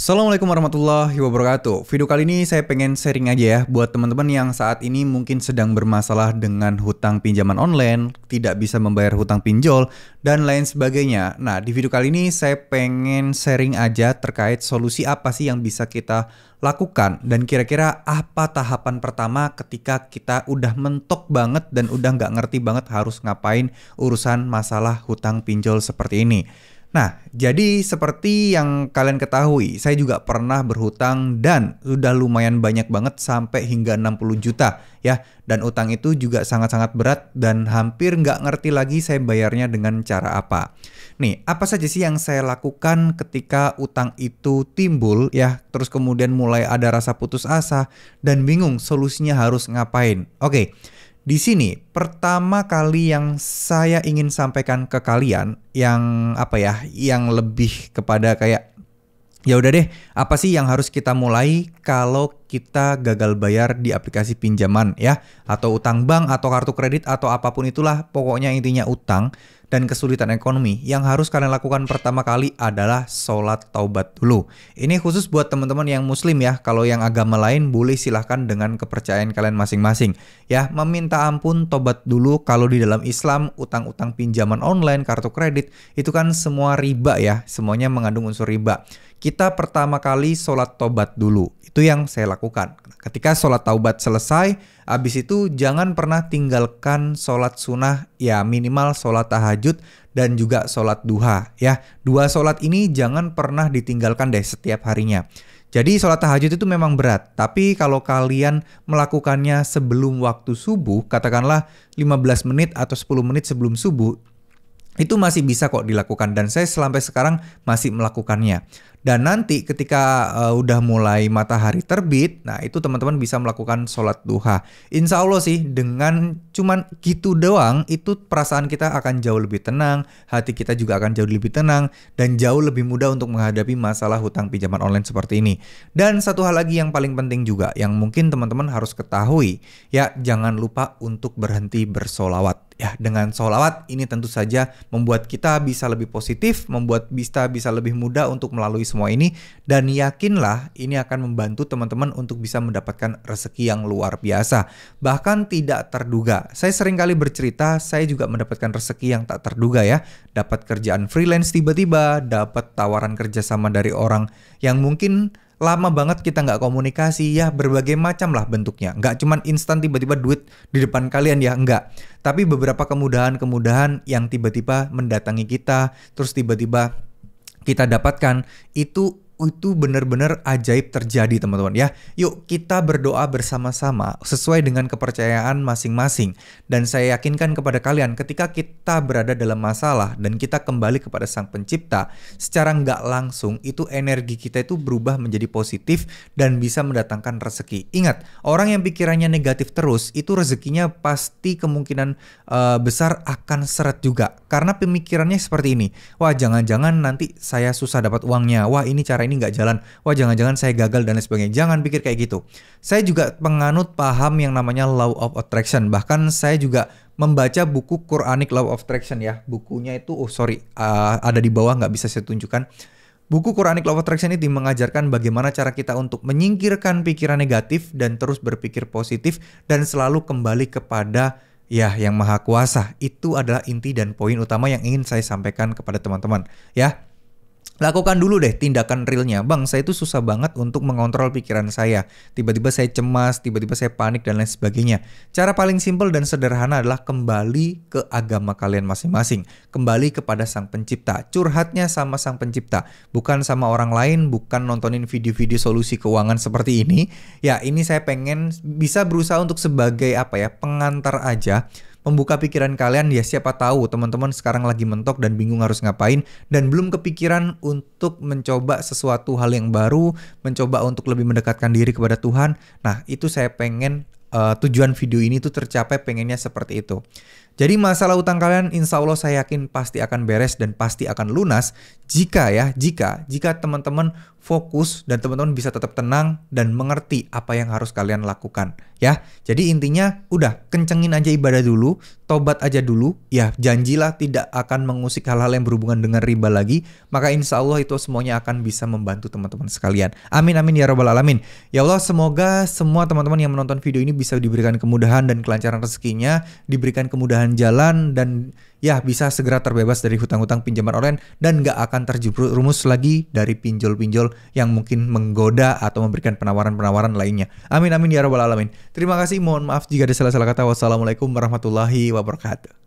Assalamualaikum warahmatullahi wabarakatuh. Video kali ini saya pengen sharing aja ya buat teman-teman yang saat ini mungkin sedang bermasalah dengan hutang pinjaman online, tidak bisa membayar hutang pinjol dan lain sebagainya. Nah, di video kali ini saya pengen sharing aja terkait solusi apa sih yang bisa kita lakukan dan kira-kira apa tahapan pertama ketika kita udah mentok banget dan udah nggak ngerti banget harus ngapain urusan masalah hutang pinjol seperti ini. Nah, jadi seperti yang kalian ketahui, saya juga pernah berhutang dan sudah lumayan banyak banget sampai hingga 60 juta ya. Dan utang itu juga sangat-sangat berat dan hampir nggak ngerti lagi saya bayarnya dengan cara apa. Nih, apa saja sih yang saya lakukan ketika utang itu timbul ya, terus kemudian mulai ada rasa putus asa dan bingung solusinya harus ngapain. Oke. Okay. Di sini pertama kali yang saya ingin sampaikan ke kalian yang apa ya, yang lebih kepada kayak ya udah deh, apa sih yang harus kita mulai kalau kita gagal bayar di aplikasi pinjaman ya atau utang bank atau kartu kredit atau apapun itulah pokoknya intinya utang dan kesulitan ekonomi, yang harus kalian lakukan pertama kali adalah sholat taubat dulu. Ini khusus buat teman-teman yang muslim ya, kalau yang agama lain boleh silahkan dengan kepercayaan kalian masing-masing. Ya, meminta ampun tobat dulu kalau di dalam Islam utang-utang pinjaman online, kartu kredit, itu kan semua riba ya, semuanya mengandung unsur riba kita pertama kali sholat tobat dulu. Itu yang saya lakukan. Ketika sholat taubat selesai, habis itu jangan pernah tinggalkan sholat sunnah, ya minimal sholat tahajud dan juga sholat duha. Ya, dua sholat ini jangan pernah ditinggalkan deh setiap harinya. Jadi sholat tahajud itu memang berat, tapi kalau kalian melakukannya sebelum waktu subuh, katakanlah 15 menit atau 10 menit sebelum subuh, itu masih bisa kok dilakukan dan saya sampai sekarang masih melakukannya. Dan nanti ketika uh, udah mulai matahari terbit, nah itu teman-teman bisa melakukan sholat duha. Insya Allah sih dengan cuman gitu doang itu perasaan kita akan jauh lebih tenang, hati kita juga akan jauh lebih tenang dan jauh lebih mudah untuk menghadapi masalah hutang pinjaman online seperti ini. Dan satu hal lagi yang paling penting juga yang mungkin teman-teman harus ketahui ya jangan lupa untuk berhenti bersolawat ya dengan solawat ini tentu saja membuat kita bisa lebih positif, membuat kita bisa lebih mudah untuk melalui semua ini dan yakinlah ini akan membantu teman-teman untuk bisa mendapatkan rezeki yang luar biasa bahkan tidak terduga. Saya sering kali bercerita saya juga mendapatkan rezeki yang tak terduga ya. Dapat kerjaan freelance tiba-tiba, dapat tawaran kerjasama dari orang yang mungkin lama banget kita nggak komunikasi ya berbagai macam lah bentuknya nggak cuman instan tiba-tiba duit di depan kalian ya nggak tapi beberapa kemudahan-kemudahan yang tiba-tiba mendatangi kita terus tiba-tiba kita dapatkan itu itu benar-benar ajaib terjadi teman-teman ya. Yuk kita berdoa bersama-sama sesuai dengan kepercayaan masing-masing. Dan saya yakinkan kepada kalian ketika kita berada dalam masalah dan kita kembali kepada sang pencipta secara nggak langsung itu energi kita itu berubah menjadi positif dan bisa mendatangkan rezeki. Ingat orang yang pikirannya negatif terus itu rezekinya pasti kemungkinan uh, besar akan seret juga karena pemikirannya seperti ini. Wah jangan-jangan nanti saya susah dapat uangnya. Wah ini cara ini nggak jalan, wah jangan-jangan saya gagal dan lain sebagainya. Jangan pikir kayak gitu. Saya juga penganut paham yang namanya law of attraction. Bahkan saya juga membaca buku Quranic Law of Attraction ya. Bukunya itu, oh sorry, uh, ada di bawah nggak bisa saya tunjukkan. Buku Quranic Law of Attraction ini mengajarkan bagaimana cara kita untuk menyingkirkan pikiran negatif dan terus berpikir positif dan selalu kembali kepada ya yang maha kuasa. Itu adalah inti dan poin utama yang ingin saya sampaikan kepada teman-teman ya. Lakukan dulu deh tindakan realnya. Bang, saya itu susah banget untuk mengontrol pikiran saya. Tiba-tiba saya cemas, tiba-tiba saya panik dan lain sebagainya. Cara paling simpel dan sederhana adalah kembali ke agama kalian masing-masing. Kembali kepada Sang Pencipta. Curhatnya sama Sang Pencipta, bukan sama orang lain, bukan nontonin video-video solusi keuangan seperti ini. Ya, ini saya pengen bisa berusaha untuk sebagai apa ya, pengantar aja membuka pikiran kalian ya siapa tahu teman-teman sekarang lagi mentok dan bingung harus ngapain dan belum kepikiran untuk mencoba sesuatu hal yang baru, mencoba untuk lebih mendekatkan diri kepada Tuhan. Nah, itu saya pengen uh, tujuan video ini tuh tercapai pengennya seperti itu. Jadi masalah utang kalian insya Allah saya yakin pasti akan beres dan pasti akan lunas jika ya, jika, jika teman-teman fokus dan teman-teman bisa tetap tenang dan mengerti apa yang harus kalian lakukan ya. Jadi intinya udah kencengin aja ibadah dulu, tobat aja dulu, ya janjilah tidak akan mengusik hal-hal yang berhubungan dengan riba lagi, maka insya Allah itu semuanya akan bisa membantu teman-teman sekalian. Amin amin ya robbal alamin. Ya Allah semoga semua teman-teman yang menonton video ini bisa diberikan kemudahan dan kelancaran rezekinya, diberikan kemudahan jalan dan ya bisa segera terbebas dari hutang-hutang pinjaman online dan nggak akan terjebur rumus lagi dari pinjol-pinjol yang mungkin menggoda atau memberikan penawaran-penawaran lainnya. Amin amin ya rabbal alamin. Terima kasih, mohon maaf jika ada salah-salah kata. Wassalamualaikum warahmatullahi wabarakatuh.